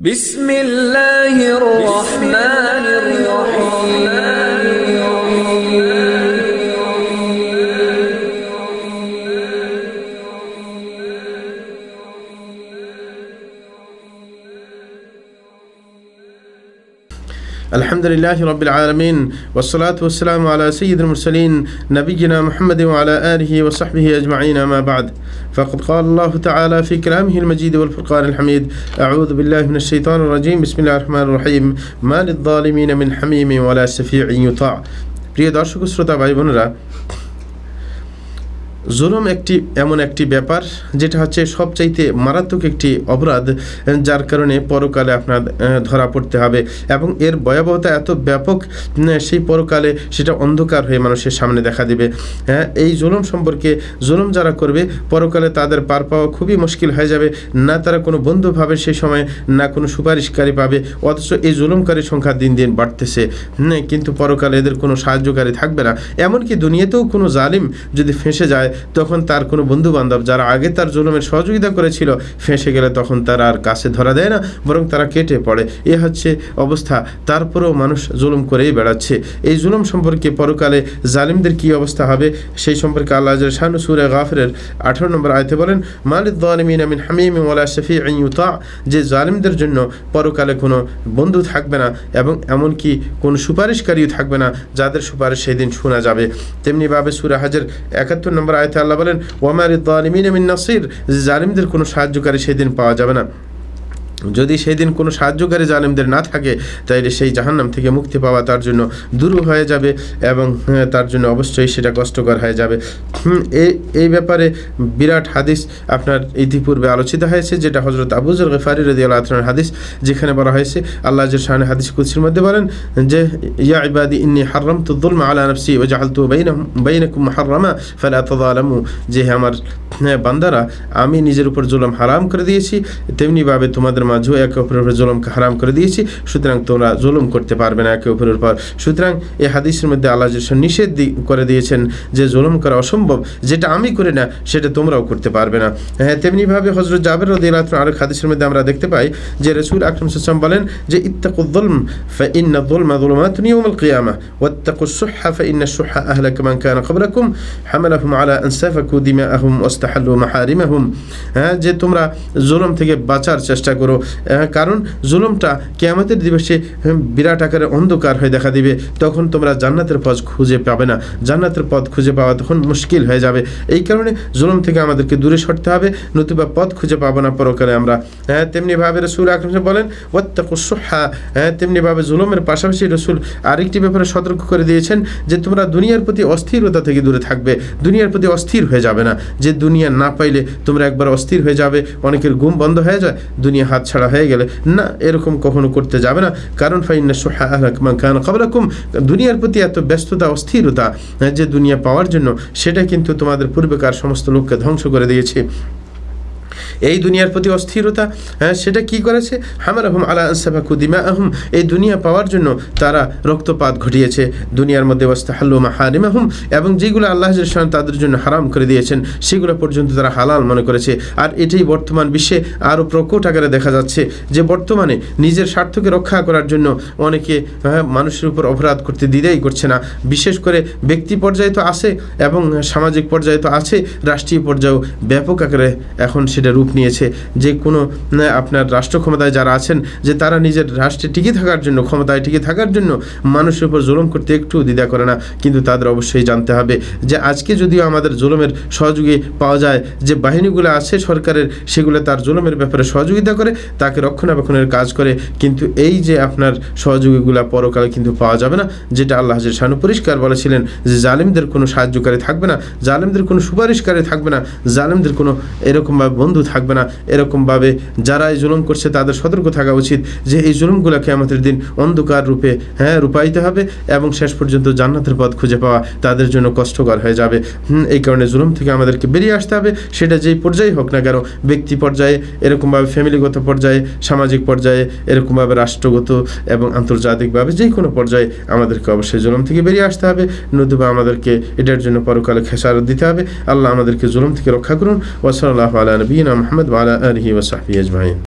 بسم الله الرحمن الرحيم الحمد لله رب العالمين والصلاة والسلام على سيد المرسلين نبينا محمد وعلى آله وصحبه أجمعين ما بعد فقد قال الله تعالى في كلامه المجيد والفرقان الحميد أعوذ بالله من الشيطان الرجيم بسم الله الرحمن الرحيم ما للظالمين من حميم ولا شفيع يطاع প্রিয় দর্শক শ্রোতা ভাই বোনেরা জুলুম একটি এমন একটি ব্যাপার যেটা হচ্ছে সবচাইতে মারাত্মক একটি অপরাধ যার কারণে পরকালে আপনার ধরা পড়তে হবে এবং এর ভয়াবহতা এত ব্যাপক সেই পরকালে সেটা অন্ধকার হয়ে মানুষের সামনে দেখা দিবে হ্যাঁ এই জুলুম সম্পর্কে জুলুম যারা করবে পরকালে তাদের পার পাওয়া খুবই মুশকিল হয়ে যাবে না তারা কোনো বন্ধু পাবে সেই সময় না কোনো সুপারিশকারী পাবে অথচ এই জুলুমকারীর সংখ্যা দিন দিন বাড়তেছে কিন্তু পরকালে এদের কোনো সাহায্যকারী থাকবে না এমনকি দুনিয়াতেও কোনো জালিম যদি ফেঁসে যায় তখন তার কোনো বন্ধু বান্ধব যারা আগে তার জুলুমের সহযোগিতা করেছিল ফেঁসে গেলে তখন তারা আর কাছে ধরা দেয় না বরং তারা কেটে পড়ে এ হচ্ছে অবস্থা তারপরেও মানুষ জুলুম করেই বেড়াচ্ছে এই জুলুম সম্পর্কে পরকালে জালিমদের কি অবস্থা হবে সেই সম্পর্কে আল্লাহ শাহানু সুরে গাফরের আঠারো নম্বর আয়তে বলেন মালিক আলমিন আমিন হামিম ওলা শফি ইউতা যে জালিমদের জন্য পরকালে কোনো বন্ধু থাকবে না এবং এমনকি কোনো সুপারিশকারীও থাকবে না যাদের সুপারিশ সেই দিন শোনা যাবে তেমনিভাবে সুরাহাজের হাজের একাত্তর নম্বর আয় আয়তে আল্লাহ বলেন ওয়ামার মিন নাসির জালিমদের কোনো সাহায্যকারী সেদিন পাওয়া যাবে না যদি সেই দিন কোনো সাহায্যকারী জালেমদের না থাকে তাইলে সেই জাহান্নাম থেকে মুক্তি পাওয়া তার জন্য দূর হয়ে যাবে এবং তার জন্য অবশ্যই সেটা কষ্টকর হয়ে যাবে এই এই ব্যাপারে বিরাট হাদিস আপনার ইতিপূর্বে আলোচিত হয়েছে যেটা হজরত আবুজর গেফারি রদি আল্লাহন হাদিস যেখানে বলা হয়েছে আল্লাহ শাহান হাদিস কুচির মধ্যে বলেন যে ইয়া ইবাদি ইন্নি হারম তো দুলমা আল্লাহ নফসি ও জাহাল তু বাইনকুম হারামা ফেলা তদ আলামু যে আমার বান্দারা আমি নিজের উপর জুলম হারাম করে দিয়েছি তেমনিভাবে তোমাদের মাঝেও একে অপরের উপর জুলুমকে হারাম করে দিয়েছি সুতরাং তোমরা জুলুম করতে পারবে না একে অপরের উপর সুতরাং এই হাদিসের মধ্যে আল্লাহ নিষেধ করে দিয়েছেন যে জুলুম করা অসম্ভব যেটা আমি করি না সেটা তোমরাও করতে পারবে না হ্যাঁ তেমনিভাবে হজরত জাবের রদিয়ালাত আরও হাদিসের মধ্যে আমরা দেখতে পাই যে রসুল আকরম সাম বলেন যে ইত্তাকুদ্দুল হ্যাঁ, যে তোমরা জুলম থেকে বাঁচার চেষ্টা করো কারণ জুলুমটা কেয়ামতের দিবসে বিরাট আকারে অন্ধকার হয়ে দেখা দিবে তখন তোমরা জান্নাতের পথ খুঁজে পাবে না জান্নাতের পথ খুঁজে পাওয়া তখন মুশকিল হয়ে যাবে এই কারণে জুলুম থেকে আমাদেরকে দূরে সরতে হবে নতুবা পথ খুঁজে পাবো না পরকালে আমরা হ্যাঁ তেমনিভাবে রসুল আকরম বলেন ওয়াত্তাকুসুহা হ্যাঁ তেমনিভাবে জুলুমের পাশাপাশি রসুল আরেকটি ব্যাপারে সতর্ক করে দিয়েছেন যে তোমরা দুনিয়ার প্রতি অস্থিরতা থেকে দূরে থাকবে দুনিয়ার প্রতি অস্থির হয়ে যাবে না যে দুনিয়া না পাইলে তোমরা একবার অস্থির হয়ে যাবে অনেকের ঘুম বন্ধ হয়ে যায় দুনিয়া হাত ছাড়া হয়ে গেলে না এরকম কখনো করতে যাবে না কারণ ফাইন্না সোহা আহমান কান খবরাকুম দুনিয়ার প্রতি এত ব্যস্ততা অস্থিরতা হ্যাঁ, যে দুনিয়া পাওয়ার জন্য সেটা কিন্তু তোমাদের পূর্বেকার সমস্ত লোককে ধ্বংস করে দিয়েছে এই দুনিয়ার প্রতি অস্থিরতা হ্যাঁ সেটা কি করেছে হামার আহম আলা আনসাফা কুদিমা আহম এই দুনিয়া পাওয়ার জন্য তারা রক্তপাত ঘটিয়েছে দুনিয়ার মধ্যে ওয়াস্তাহাল্লুমা হারিমা হুম এবং যেগুলো আল্লাহ সান তাদের জন্য হারাম করে দিয়েছেন সেগুলো পর্যন্ত তারা হালাল মনে করেছে আর এটাই বর্তমান বিশ্বে আরও প্রকট আকারে দেখা যাচ্ছে যে বর্তমানে নিজের স্বার্থকে রক্ষা করার জন্য অনেকে হ্যাঁ, মানুষের উপর অপরাধ করতে দ্বিধাই করছে না বিশেষ করে ব্যক্তি পর্যায়ে তো আছে এবং সামাজিক পর্যায়ে তো আছে রাষ্ট্রীয় পর্যায়েও ব্যাপক আকারে এখন সেটা রূপ রূপ নিয়েছে যে কোনো আপনার রাষ্ট্র ক্ষমতায় যারা আছেন যে তারা নিজের রাষ্ট্রে টিকে থাকার জন্য ক্ষমতায় টিকে থাকার জন্য মানুষের উপর জুলুম করতে একটু দ্বিধা করে না কিন্তু তাদের অবশ্যই জানতে হবে যে আজকে যদিও আমাদের জুলুমের সহযোগী পাওয়া যায় যে বাহিনীগুলো আছে সরকারের সেগুলো তার জুলুমের ব্যাপারে সহযোগিতা করে তাকে রক্ষণাবেক্ষণের কাজ করে কিন্তু এই যে আপনার সহযোগীগুলো পরকালে কিন্তু পাওয়া যাবে না যেটা আল্লাহ হাজির শানু পরিষ্কার বলেছিলেন যে জালিমদের কোনো সাহায্যকারী থাকবে না জালিমদের কোনো সুপারিশকারী থাকবে না জালিমদের কোনো এরকমভাবে বন্ধু থাকবে থাকবে না এরকমভাবে যারা এই জুলুম করছে তাদের সতর্ক থাকা উচিত যে এই জুলুমগুলোকে আমাদের দিন অন্ধকার রূপে হ্যাঁ রূপায়িত হবে এবং শেষ পর্যন্ত জান্নাতের পথ খুঁজে পাওয়া তাদের জন্য কষ্টকর হয়ে যাবে এই কারণে জুলুম থেকে আমাদেরকে বেরিয়ে আসতে হবে সেটা যেই পর্যায়ে হোক না কেন ব্যক্তি পর্যায়ে এরকমভাবে ফ্যামিলিগত পর্যায়ে সামাজিক পর্যায়ে এরকমভাবে রাষ্ট্রগত এবং আন্তর্জাতিকভাবে যে কোনো পর্যায়ে আমাদেরকে অবশ্যই জুলুম থেকে বেরিয়ে আসতে হবে নতুবা আমাদেরকে এটার জন্য পরকালে খেসারত দিতে হবে আল্লাহ আমাদেরকে জুলুম থেকে রক্ষা করুন ওসলাল্লাহ আলা محمد وعلى آله وصحبه أجمعين